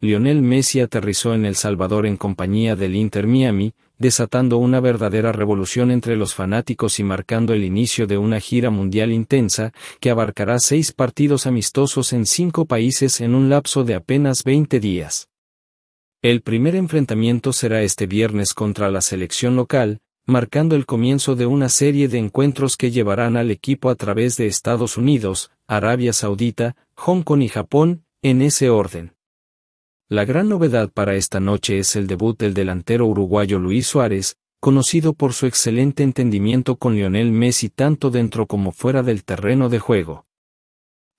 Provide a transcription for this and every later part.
Lionel Messi aterrizó en El Salvador en compañía del Inter Miami, desatando una verdadera revolución entre los fanáticos y marcando el inicio de una gira mundial intensa, que abarcará seis partidos amistosos en cinco países en un lapso de apenas 20 días. El primer enfrentamiento será este viernes contra la selección local, marcando el comienzo de una serie de encuentros que llevarán al equipo a través de Estados Unidos, Arabia Saudita, Hong Kong y Japón, en ese orden. La gran novedad para esta noche es el debut del delantero uruguayo Luis Suárez, conocido por su excelente entendimiento con Lionel Messi tanto dentro como fuera del terreno de juego.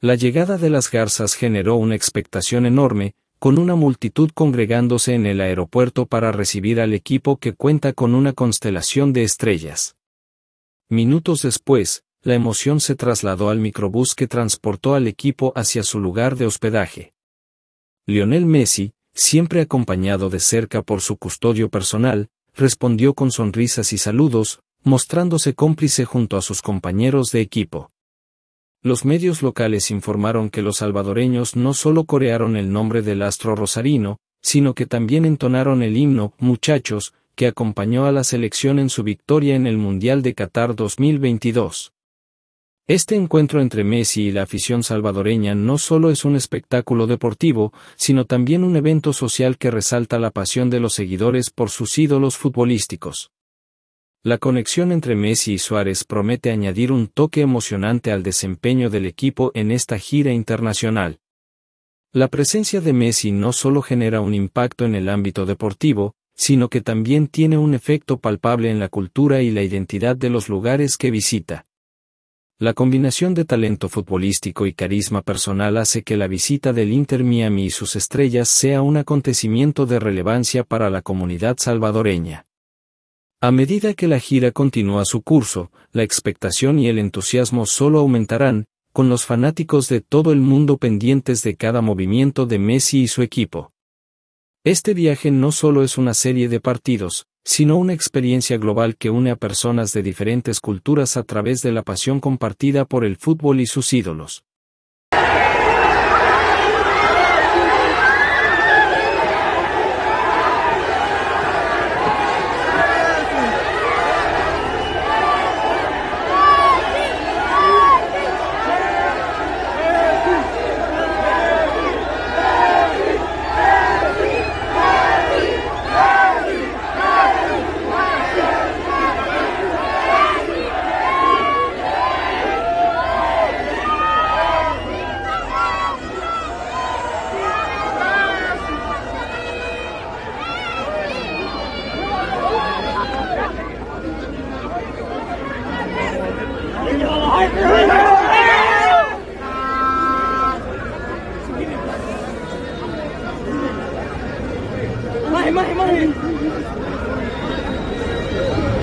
La llegada de las garzas generó una expectación enorme, con una multitud congregándose en el aeropuerto para recibir al equipo que cuenta con una constelación de estrellas. Minutos después, la emoción se trasladó al microbús que transportó al equipo hacia su lugar de hospedaje. Lionel Messi, siempre acompañado de cerca por su custodio personal, respondió con sonrisas y saludos, mostrándose cómplice junto a sus compañeros de equipo. Los medios locales informaron que los salvadoreños no solo corearon el nombre del astro rosarino, sino que también entonaron el himno Muchachos, que acompañó a la selección en su victoria en el Mundial de Qatar 2022. Este encuentro entre Messi y la afición salvadoreña no solo es un espectáculo deportivo, sino también un evento social que resalta la pasión de los seguidores por sus ídolos futbolísticos. La conexión entre Messi y Suárez promete añadir un toque emocionante al desempeño del equipo en esta gira internacional. La presencia de Messi no solo genera un impacto en el ámbito deportivo, sino que también tiene un efecto palpable en la cultura y la identidad de los lugares que visita. La combinación de talento futbolístico y carisma personal hace que la visita del Inter Miami y sus estrellas sea un acontecimiento de relevancia para la comunidad salvadoreña. A medida que la gira continúa su curso, la expectación y el entusiasmo solo aumentarán, con los fanáticos de todo el mundo pendientes de cada movimiento de Messi y su equipo. Este viaje no solo es una serie de partidos, sino una experiencia global que une a personas de diferentes culturas a través de la pasión compartida por el fútbol y sus ídolos.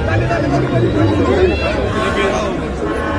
Dale, dale, dale, dale, dale.